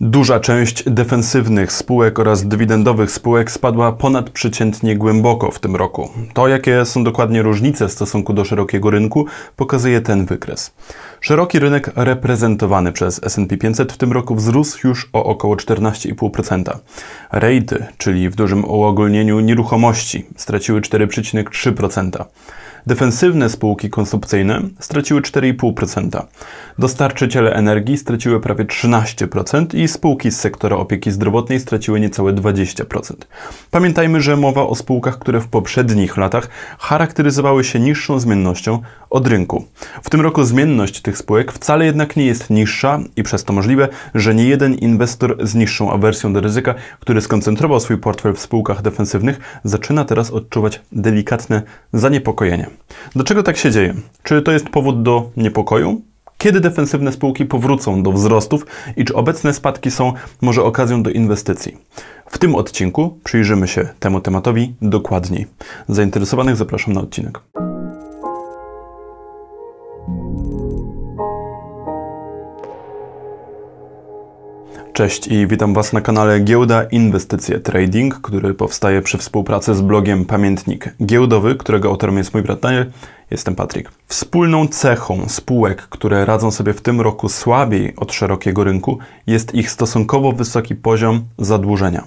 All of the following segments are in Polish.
Duża część defensywnych spółek oraz dywidendowych spółek spadła ponadprzeciętnie głęboko w tym roku. To, jakie są dokładnie różnice w stosunku do szerokiego rynku, pokazuje ten wykres. Szeroki rynek reprezentowany przez S&P 500 w tym roku wzrósł już o około 14,5%. Rejty, czyli w dużym uogólnieniu nieruchomości, straciły 4,3%. Defensywne spółki konsumpcyjne straciły 4,5%. Dostarczyciele energii straciły prawie 13% i spółki z sektora opieki zdrowotnej straciły niecałe 20%. Pamiętajmy, że mowa o spółkach, które w poprzednich latach charakteryzowały się niższą zmiennością od rynku. W tym roku zmienność tych spółek wcale jednak nie jest niższa i przez to możliwe, że nie jeden inwestor z niższą awersją do ryzyka, który skoncentrował swój portfel w spółkach defensywnych, zaczyna teraz odczuwać delikatne zaniepokojenie. Dlaczego tak się dzieje? Czy to jest powód do niepokoju? Kiedy defensywne spółki powrócą do wzrostów i czy obecne spadki są może okazją do inwestycji? W tym odcinku przyjrzymy się temu tematowi dokładniej. Zainteresowanych zapraszam na odcinek. Cześć i witam Was na kanale Giełda Inwestycje Trading, który powstaje przy współpracy z blogiem Pamiętnik Giełdowy, którego autorem jest mój brat Daniel. Jestem Patryk. Wspólną cechą spółek, które radzą sobie w tym roku słabiej od szerokiego rynku, jest ich stosunkowo wysoki poziom zadłużenia.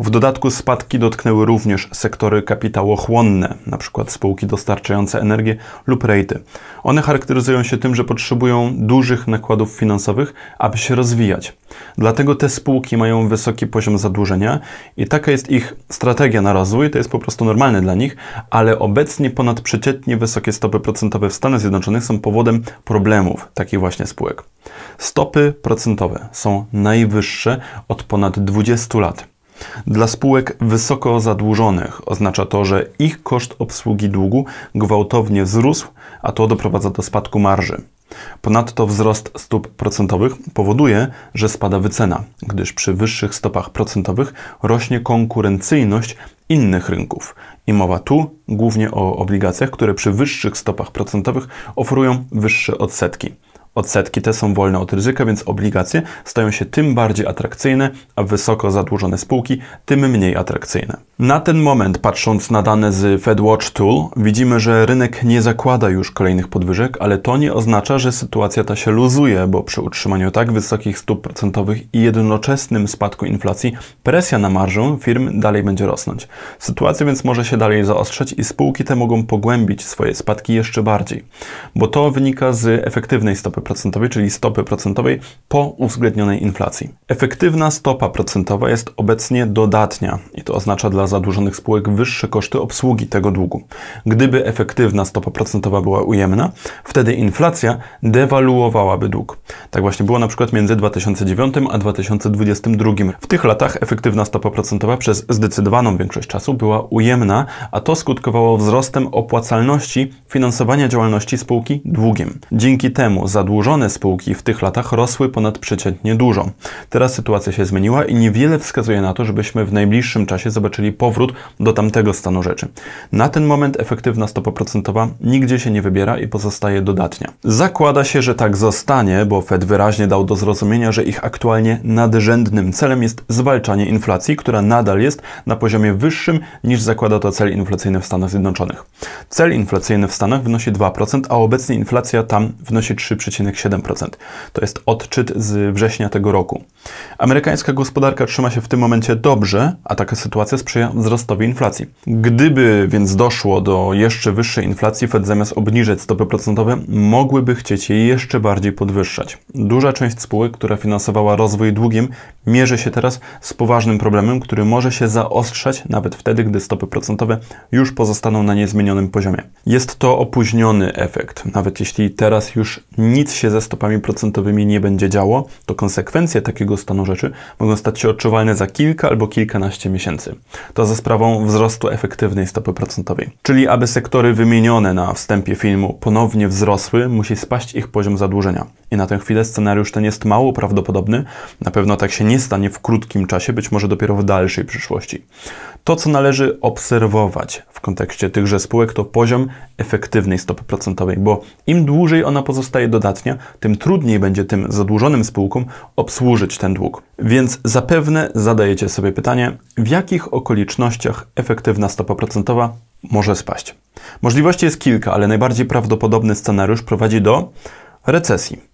W dodatku spadki dotknęły również sektory kapitałochłonne, np. spółki dostarczające energię lub rejty. One charakteryzują się tym, że potrzebują dużych nakładów finansowych, aby się rozwijać. Dlatego te spółki mają wysoki poziom zadłużenia i taka jest ich strategia na rozwój, to jest po prostu normalne dla nich, ale obecnie ponad przeciętnie wysokie stopy procentowe w Stanach Zjednoczonych są powodem problemów takich właśnie spółek. Stopy procentowe są najwyższe od ponad 20 lat. Dla spółek wysoko zadłużonych oznacza to, że ich koszt obsługi długu gwałtownie wzrósł a to doprowadza do spadku marży. Ponadto wzrost stóp procentowych powoduje, że spada wycena, gdyż przy wyższych stopach procentowych rośnie konkurencyjność innych rynków. I mowa tu głównie o obligacjach, które przy wyższych stopach procentowych oferują wyższe odsetki. Odsetki te są wolne od ryzyka, więc obligacje stają się tym bardziej atrakcyjne, a wysoko zadłużone spółki tym mniej atrakcyjne. Na ten moment, patrząc na dane z FedWatch Tool, widzimy, że rynek nie zakłada już kolejnych podwyżek, ale to nie oznacza, że sytuacja ta się luzuje, bo przy utrzymaniu tak wysokich stóp procentowych i jednoczesnym spadku inflacji presja na marżę firm dalej będzie rosnąć. Sytuacja więc może się dalej zaostrzać i spółki te mogą pogłębić swoje spadki jeszcze bardziej, bo to wynika z efektywnej stopy procentowej, czyli stopy procentowej po uwzględnionej inflacji. Efektywna stopa procentowa jest obecnie dodatnia i to oznacza dla zadłużonych spółek wyższe koszty obsługi tego długu. Gdyby efektywna stopa procentowa była ujemna, wtedy inflacja dewaluowałaby dług. Tak właśnie było na przykład między 2009 a 2022. W tych latach efektywna stopa procentowa przez zdecydowaną większość czasu była ujemna, a to skutkowało wzrostem opłacalności finansowania działalności spółki długiem. Dzięki temu zadłużenie zadłużone spółki w tych latach rosły ponadprzeciętnie dużo. Teraz sytuacja się zmieniła i niewiele wskazuje na to, żebyśmy w najbliższym czasie zobaczyli powrót do tamtego stanu rzeczy. Na ten moment efektywna stopa procentowa nigdzie się nie wybiera i pozostaje dodatnia. Zakłada się, że tak zostanie, bo Fed wyraźnie dał do zrozumienia, że ich aktualnie nadrzędnym celem jest zwalczanie inflacji, która nadal jest na poziomie wyższym niż zakłada to cel inflacyjny w Stanach Zjednoczonych. Cel inflacyjny w Stanach wynosi 2%, a obecnie inflacja tam wynosi 3,5%. 2,7%. To jest odczyt z września tego roku. Amerykańska gospodarka trzyma się w tym momencie dobrze, a taka sytuacja sprzyja wzrostowi inflacji. Gdyby więc doszło do jeszcze wyższej inflacji, Fed zamiast obniżyć stopy procentowe, mogłyby chcieć je jeszcze bardziej podwyższać. Duża część spółek, która finansowała rozwój długiem, mierzy się teraz z poważnym problemem, który może się zaostrzać nawet wtedy, gdy stopy procentowe już pozostaną na niezmienionym poziomie. Jest to opóźniony efekt, nawet jeśli teraz już nic się ze stopami procentowymi nie będzie działo, to konsekwencje takiego stanu rzeczy mogą stać się odczuwalne za kilka albo kilkanaście miesięcy. To za sprawą wzrostu efektywnej stopy procentowej. Czyli aby sektory wymienione na wstępie filmu ponownie wzrosły, musi spaść ich poziom zadłużenia i na tę chwilę scenariusz ten jest mało prawdopodobny. Na pewno tak się nie stanie w krótkim czasie, być może dopiero w dalszej przyszłości. To, co należy obserwować w kontekście tychże spółek, to poziom efektywnej stopy procentowej, bo im dłużej ona pozostaje dodatnia, tym trudniej będzie tym zadłużonym spółkom obsłużyć ten dług. Więc zapewne zadajecie sobie pytanie, w jakich okolicznościach efektywna stopa procentowa może spaść? Możliwości jest kilka, ale najbardziej prawdopodobny scenariusz prowadzi do recesji.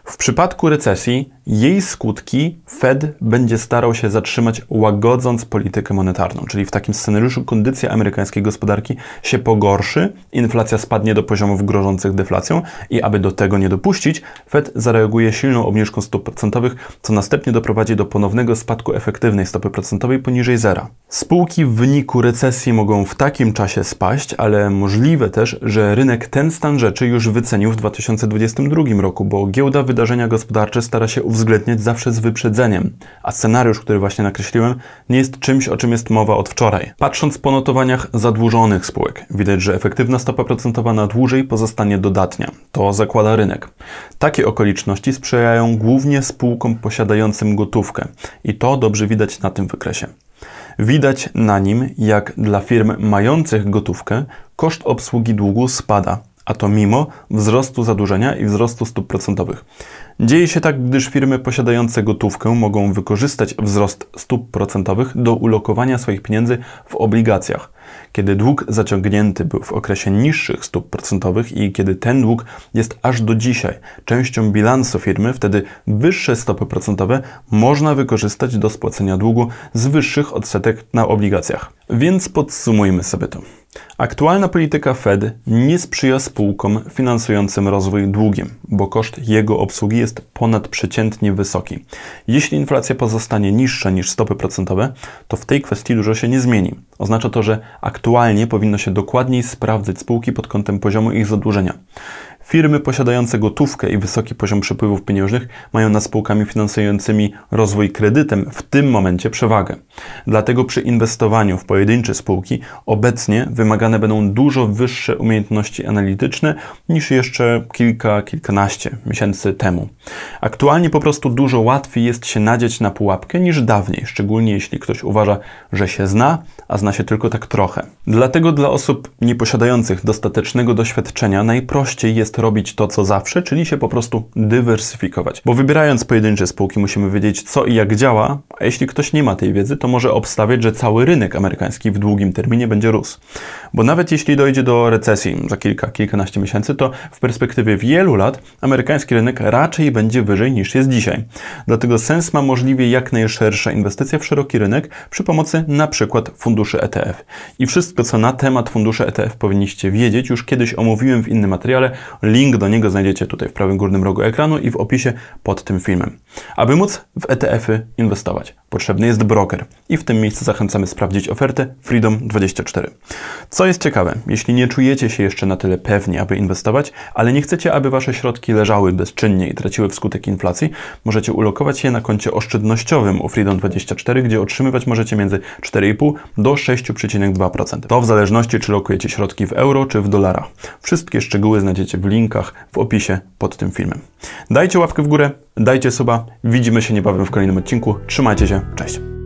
W przypadku recesji jej skutki Fed będzie starał się zatrzymać, łagodząc politykę monetarną. Czyli w takim scenariuszu kondycja amerykańskiej gospodarki się pogorszy, inflacja spadnie do poziomów grożących deflacją i aby do tego nie dopuścić, Fed zareaguje silną obniżką stóp procentowych, co następnie doprowadzi do ponownego spadku efektywnej stopy procentowej poniżej zera. Spółki w wyniku recesji mogą w takim czasie spaść, ale możliwe też, że rynek ten stan rzeczy już wycenił w 2022 roku, bo giełda wydaje wydarzenia gospodarcze stara się uwzględniać zawsze z wyprzedzeniem, a scenariusz, który właśnie nakreśliłem, nie jest czymś, o czym jest mowa od wczoraj. Patrząc po notowaniach zadłużonych spółek, widać, że efektywna stopa procentowa na dłużej pozostanie dodatnia. To zakłada rynek. Takie okoliczności sprzyjają głównie spółkom posiadającym gotówkę i to dobrze widać na tym wykresie. Widać na nim, jak dla firm mających gotówkę koszt obsługi długu spada a to mimo wzrostu zadłużenia i wzrostu stóp procentowych. Dzieje się tak, gdyż firmy posiadające gotówkę mogą wykorzystać wzrost stóp procentowych do ulokowania swoich pieniędzy w obligacjach. Kiedy dług zaciągnięty był w okresie niższych stóp procentowych i kiedy ten dług jest aż do dzisiaj częścią bilansu firmy, wtedy wyższe stopy procentowe można wykorzystać do spłacenia długu z wyższych odsetek na obligacjach. Więc podsumujmy sobie to. Aktualna polityka Fed nie sprzyja spółkom finansującym rozwój długiem, bo koszt jego obsługi jest ponadprzeciętnie wysoki. Jeśli inflacja pozostanie niższa niż stopy procentowe, to w tej kwestii dużo się nie zmieni. Oznacza to, że aktualnie powinno się dokładniej sprawdzać spółki pod kątem poziomu ich zadłużenia. Firmy posiadające gotówkę i wysoki poziom przepływów pieniężnych mają nad spółkami finansującymi rozwój kredytem w tym momencie przewagę. Dlatego przy inwestowaniu w pojedyncze spółki obecnie wymagane będą dużo wyższe umiejętności analityczne niż jeszcze kilka, kilkanaście miesięcy temu. Aktualnie po prostu dużo łatwiej jest się nadzieć na pułapkę niż dawniej, szczególnie jeśli ktoś uważa, że się zna, a zna się tylko tak trochę. Dlatego dla osób nieposiadających dostatecznego doświadczenia najprościej jest robić to, co zawsze, czyli się po prostu dywersyfikować. Bo wybierając pojedyncze spółki, musimy wiedzieć, co i jak działa, a jeśli ktoś nie ma tej wiedzy, to może obstawiać, że cały rynek amerykański w długim terminie będzie rósł. Bo nawet jeśli dojdzie do recesji za kilka, kilkanaście miesięcy, to w perspektywie wielu lat amerykański rynek raczej będzie wyżej niż jest dzisiaj. Dlatego sens ma możliwie jak najszersza inwestycja w szeroki rynek przy pomocy na przykład funduszy ETF. I wszystko, co na temat funduszy ETF powinniście wiedzieć, już kiedyś omówiłem w innym materiale. Link do niego znajdziecie tutaj w prawym górnym rogu ekranu i w opisie pod tym filmem. Aby móc w ETF-y inwestować, potrzebny jest broker i w tym miejscu zachęcamy sprawdzić ofertę Freedom24. Co jest ciekawe, jeśli nie czujecie się jeszcze na tyle pewni, aby inwestować, ale nie chcecie, aby Wasze środki leżały bezczynnie i traciły wskutek inflacji, możecie ulokować je na koncie oszczędnościowym u Freedom24, gdzie otrzymywać możecie między 4,5 do 6,2%. To w zależności, czy lokujecie środki w euro, czy w dolarach. Wszystkie szczegóły znajdziecie w linkach w opisie pod tym filmem. Dajcie łapkę w górę, dajcie suba, widzimy się niebawem w kolejnym odcinku. Trzymajcie się, cześć!